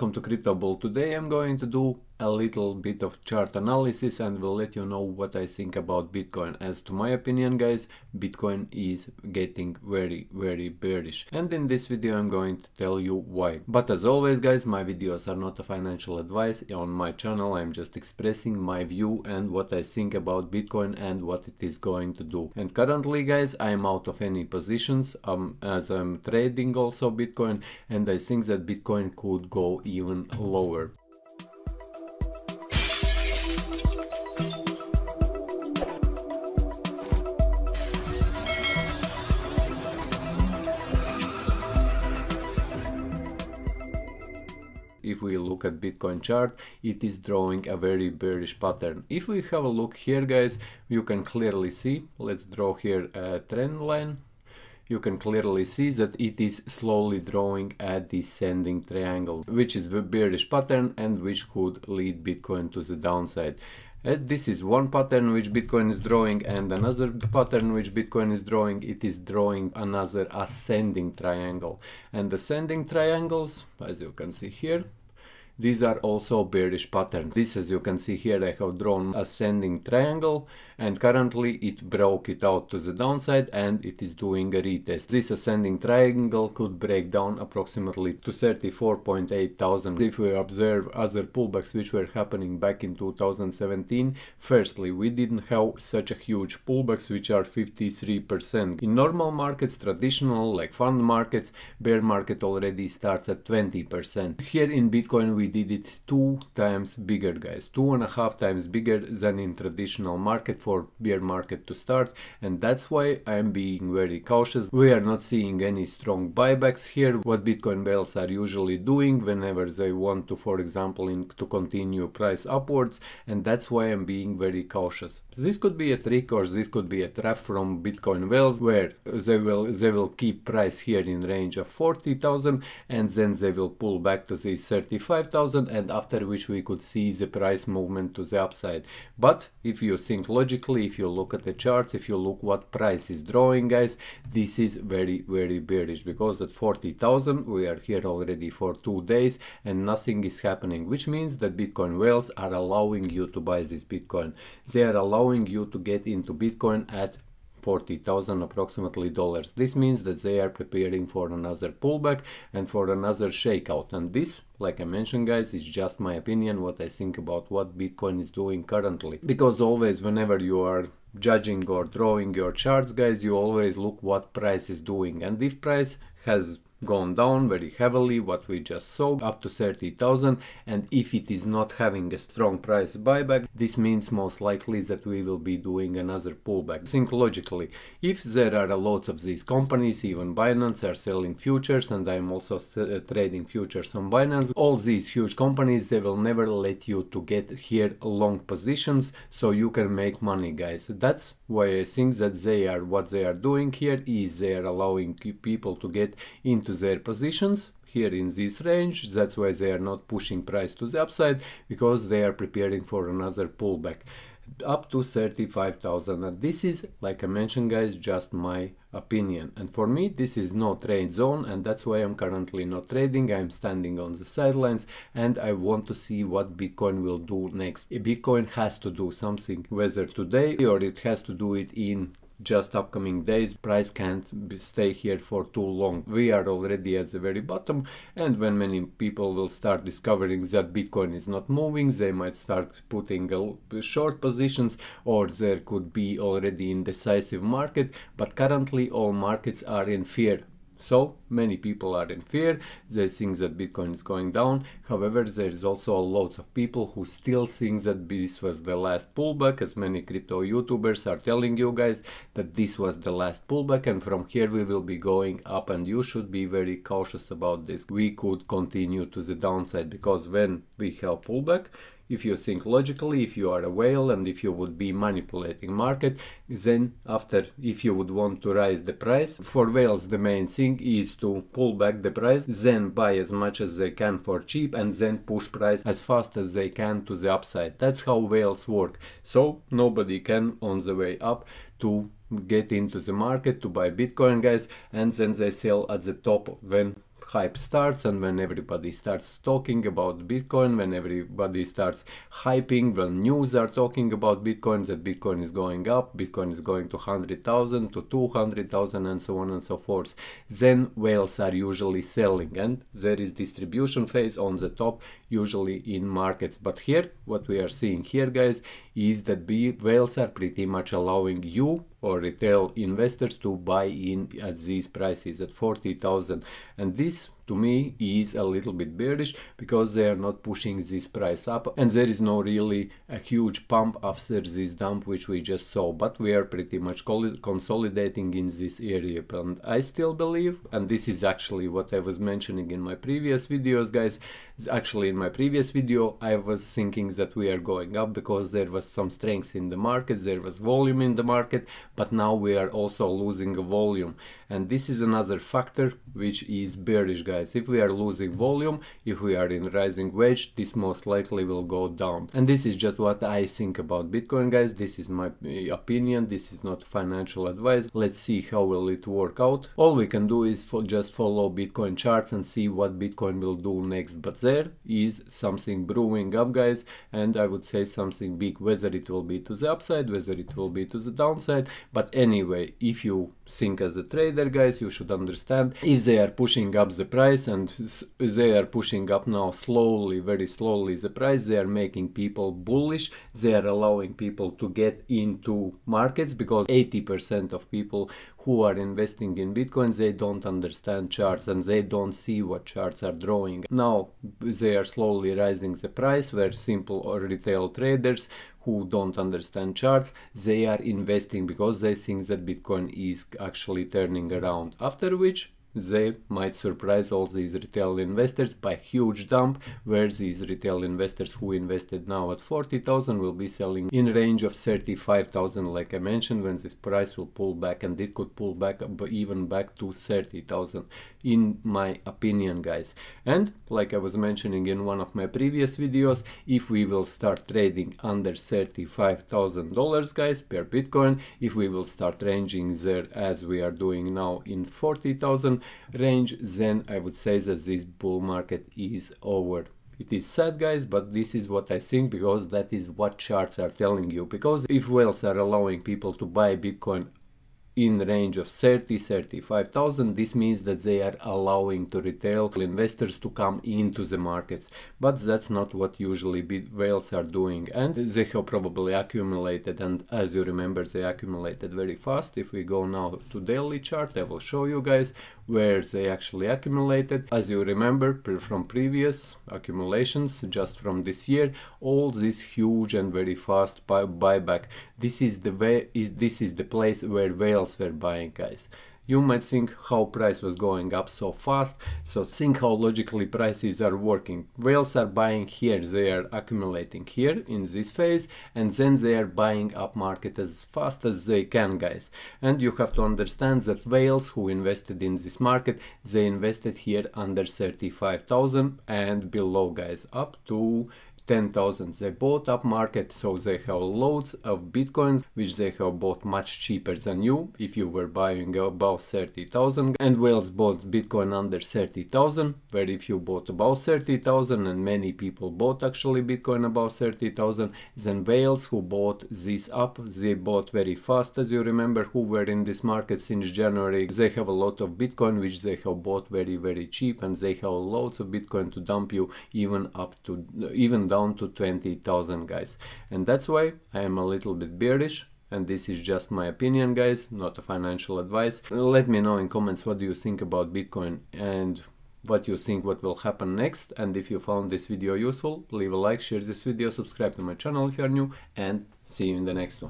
welcome to Crypto Bull. Today I'm going to do a little bit of chart analysis and will let you know what I think about Bitcoin. As to my opinion guys, Bitcoin is getting very very bearish and in this video I'm going to tell you why. But as always guys, my videos are not a financial advice. On my channel I'm just expressing my view and what I think about Bitcoin and what it is going to do. And currently guys, I'm out of any positions um, as I'm trading also Bitcoin and I think that Bitcoin could go even lower. if we look at Bitcoin chart, it is drawing a very bearish pattern. If we have a look here, guys, you can clearly see, let's draw here a trend line you can clearly see that it is slowly drawing a descending triangle, which is the bearish pattern and which could lead Bitcoin to the downside. And uh, this is one pattern which Bitcoin is drawing and another pattern which Bitcoin is drawing, it is drawing another ascending triangle. And ascending triangles, as you can see here, these are also bearish patterns. This as you can see here I have drawn ascending triangle and currently it broke it out to the downside and it is doing a retest. This ascending triangle could break down approximately to 34.8 thousand if we observe other pullbacks which were happening back in 2017. Firstly, we didn't have such a huge pullbacks which are 53%. In normal markets, traditional like fund markets, bear market already starts at 20%. Here in Bitcoin we did it two times bigger guys, two and a half times bigger than in traditional market for for bear market to start and that's why I'm being very cautious. We are not seeing any strong buybacks here, what Bitcoin whales are usually doing whenever they want to, for example, in, to continue price upwards and that's why I'm being very cautious. This could be a trick or this could be a trap from Bitcoin whales where they will, they will keep price here in range of 40,000 and then they will pull back to these 35,000 and after which we could see the price movement to the upside. But if you think logically logically if you look at the charts if you look what price is drawing guys this is very very bearish because at 40,000 we are here already for two days and nothing is happening which means that bitcoin whales are allowing you to buy this bitcoin they are allowing you to get into bitcoin at 40,000 approximately dollars. This means that they are preparing for another pullback and for another shakeout. And this, like I mentioned guys, is just my opinion, what I think about what Bitcoin is doing currently. Because always whenever you are judging or drawing your charts guys, you always look what price is doing. And if price has gone down very heavily what we just saw up to 30,000 and if it is not having a strong price buyback this means most likely that we will be doing another pullback think logically if there are a lots of these companies even binance are selling futures and i'm also uh, trading futures on binance all these huge companies they will never let you to get here long positions so you can make money guys that's why I think that they are what they are doing here is they are allowing people to get into their positions here in this range that's why they are not pushing price to the upside because they are preparing for another pullback up to 35,000 and this is like I mentioned guys just my opinion and for me this is no trade zone and that's why I'm currently not trading I'm standing on the sidelines and I want to see what Bitcoin will do next Bitcoin has to do something whether today or it has to do it in just upcoming days. Price can't be, stay here for too long. We are already at the very bottom and when many people will start discovering that Bitcoin is not moving, they might start putting a, short positions or there could be already indecisive market, but currently all markets are in fear so many people are in fear, they think that Bitcoin is going down. However, there is also lots of people who still think that this was the last pullback, as many crypto YouTubers are telling you guys that this was the last pullback and from here we will be going up and you should be very cautious about this. We could continue to the downside because when we have pullback, if you think logically, if you are a whale and if you would be manipulating market, then after, if you would want to raise the price, for whales the main thing is to pull back the price, then buy as much as they can for cheap and then push price as fast as they can to the upside. That's how whales work. So nobody can on the way up to get into the market to buy Bitcoin guys and then they sell at the top when hype starts and when everybody starts talking about Bitcoin, when everybody starts hyping, when news are talking about Bitcoin, that Bitcoin is going up, Bitcoin is going to 100,000, to 200,000 and so on and so forth, then whales are usually selling and there is distribution phase on the top, usually in markets. But here, what we are seeing here guys, is that whales are pretty much allowing you or retail investors to buy in at these prices at 40,000 and this to me is a little bit bearish because they are not pushing this price up and there is no really a huge pump after this dump which we just saw but we are pretty much consolidating in this area and I still believe and this is actually what I was mentioning in my previous videos guys actually in my previous video I was thinking that we are going up because there was some strength in the market there was volume in the market but now we are also losing volume and this is another factor which is bearish guys guys. If we are losing volume, if we are in rising wedge, this most likely will go down. And this is just what I think about Bitcoin guys. This is my opinion. This is not financial advice. Let's see how will it work out. All we can do is for just follow Bitcoin charts and see what Bitcoin will do next. But there is something brewing up guys. And I would say something big, whether it will be to the upside, whether it will be to the downside. But anyway, if you think as a trader guys, you should understand if they are pushing up the price price and they are pushing up now slowly, very slowly the price. They are making people bullish. They are allowing people to get into markets because 80% of people who are investing in Bitcoin, they don't understand charts and they don't see what charts are drawing. Now they are slowly rising the price where simple or retail traders who don't understand charts, they are investing because they think that Bitcoin is actually turning around. After which they might surprise all these retail investors by huge dump where these retail investors who invested now at 40,000 will be selling in range of 35,000 like I mentioned when this price will pull back and it could pull back even back to 30,000 in my opinion guys and like I was mentioning in one of my previous videos if we will start trading under $35,000 guys per Bitcoin if we will start ranging there as we are doing now in 40,000 range, then I would say that this bull market is over it is sad guys but this is what i think because that is what charts are telling you because if whales are allowing people to buy bitcoin in range of 30 35000 this means that they are allowing to retail investors to come into the markets but that's not what usually whales are doing and they have probably accumulated and as you remember they accumulated very fast if we go now to daily chart i will show you guys where they actually accumulated. As you remember from previous accumulations, just from this year, all this huge and very fast buy buyback. This is the way is this is the place where whales were buying, guys. You might think how price was going up so fast, so think how logically prices are working. Whales are buying here, they are accumulating here in this phase, and then they are buying up market as fast as they can, guys. And you have to understand that whales who invested in this market, they invested here under 35,000 and below, guys, up to 10,000. They bought up market, so they have loads of bitcoins, which they have bought much cheaper than you, if you were buying above 30,000. And Wales bought bitcoin under 30,000, where if you bought above 30,000, and many people bought actually bitcoin above 30,000, then Wales who bought this up, they bought very fast, as you remember, who were in this market since January. They have a lot of bitcoin, which they have bought very, very cheap, and they have loads of bitcoin to dump you, even up to, even down to 20,000 guys. And that's why I am a little bit bearish and this is just my opinion guys, not a financial advice. Let me know in comments what do you think about Bitcoin and what you think what will happen next and if you found this video useful leave a like share this video subscribe to my channel if you are new and see you in the next one